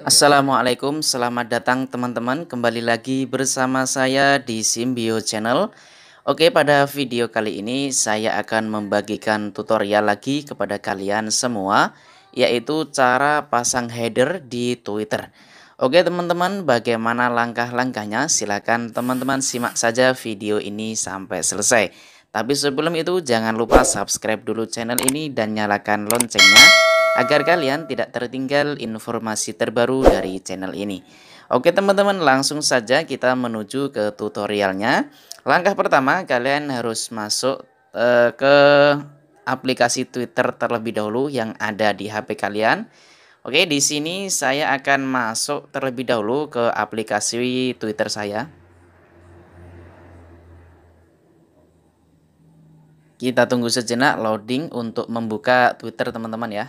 Assalamualaikum, selamat datang teman-teman Kembali lagi bersama saya di Simbio Channel Oke, pada video kali ini saya akan membagikan tutorial lagi kepada kalian semua Yaitu cara pasang header di Twitter Oke teman-teman, bagaimana langkah-langkahnya? Silahkan teman-teman simak saja video ini sampai selesai tapi sebelum itu jangan lupa subscribe dulu channel ini dan nyalakan loncengnya agar kalian tidak tertinggal informasi terbaru dari channel ini. Oke teman-teman langsung saja kita menuju ke tutorialnya. Langkah pertama kalian harus masuk uh, ke aplikasi Twitter terlebih dahulu yang ada di HP kalian. Oke, di sini saya akan masuk terlebih dahulu ke aplikasi Twitter saya. Kita tunggu sejenak loading untuk membuka Twitter teman-teman ya.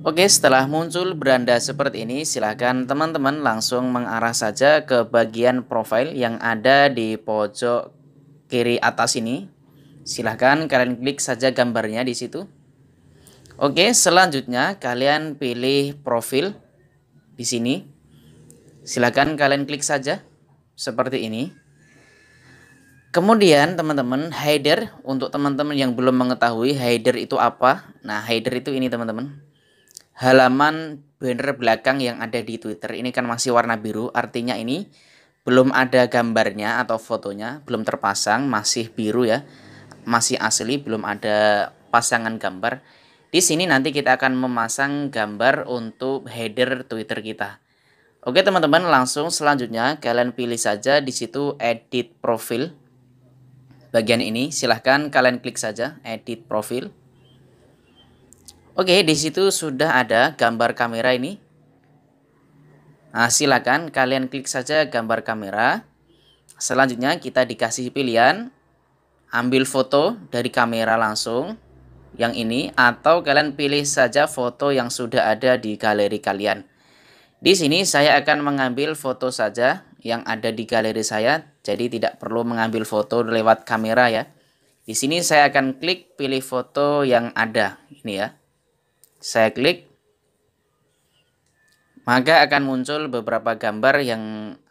Oke, setelah muncul beranda seperti ini, silahkan teman-teman langsung mengarah saja ke bagian profile yang ada di pojok kiri atas ini. Silahkan kalian klik saja gambarnya di situ. Oke, selanjutnya kalian pilih profil di sini. Silahkan kalian klik saja seperti ini. Kemudian teman-teman header untuk teman-teman yang belum mengetahui header itu apa. Nah header itu ini teman-teman halaman banner belakang yang ada di Twitter ini kan masih warna biru, artinya ini belum ada gambarnya atau fotonya, belum terpasang, masih biru ya. Masih asli, belum ada pasangan gambar. Di sini nanti kita akan memasang gambar untuk header Twitter kita. Oke teman-teman, langsung selanjutnya kalian pilih saja di situ edit profil. Bagian ini silahkan kalian klik saja edit profil. Oke, di situ sudah ada gambar kamera ini. Nah, silakan kalian klik saja gambar kamera. Selanjutnya kita dikasih pilihan ambil foto dari kamera langsung yang ini atau kalian pilih saja foto yang sudah ada di galeri kalian. Di sini saya akan mengambil foto saja yang ada di galeri saya, jadi tidak perlu mengambil foto lewat kamera ya. Di sini saya akan klik pilih foto yang ada, ini ya saya klik maka akan muncul beberapa gambar yang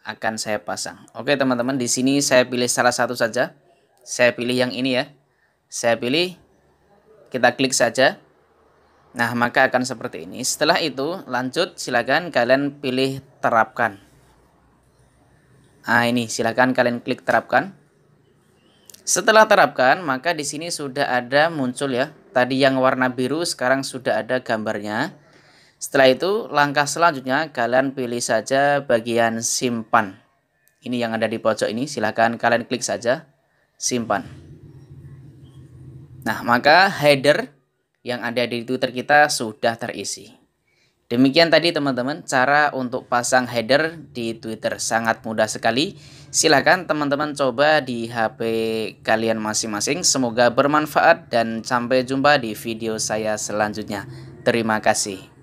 akan saya pasang. Oke teman-teman, di sini saya pilih salah satu saja. Saya pilih yang ini ya. Saya pilih, kita klik saja. Nah, maka akan seperti ini. Setelah itu, lanjut silakan kalian pilih terapkan. Nah, ini silakan kalian klik terapkan. Setelah terapkan, maka di sini sudah ada muncul ya. Tadi yang warna biru sekarang sudah ada gambarnya. Setelah itu, langkah selanjutnya kalian pilih saja bagian simpan. Ini yang ada di pojok ini, silahkan kalian klik saja simpan. Nah, maka header yang ada di Twitter kita sudah terisi. Demikian tadi teman-teman cara untuk pasang header di Twitter sangat mudah sekali. Silahkan teman-teman coba di HP kalian masing-masing. Semoga bermanfaat dan sampai jumpa di video saya selanjutnya. Terima kasih.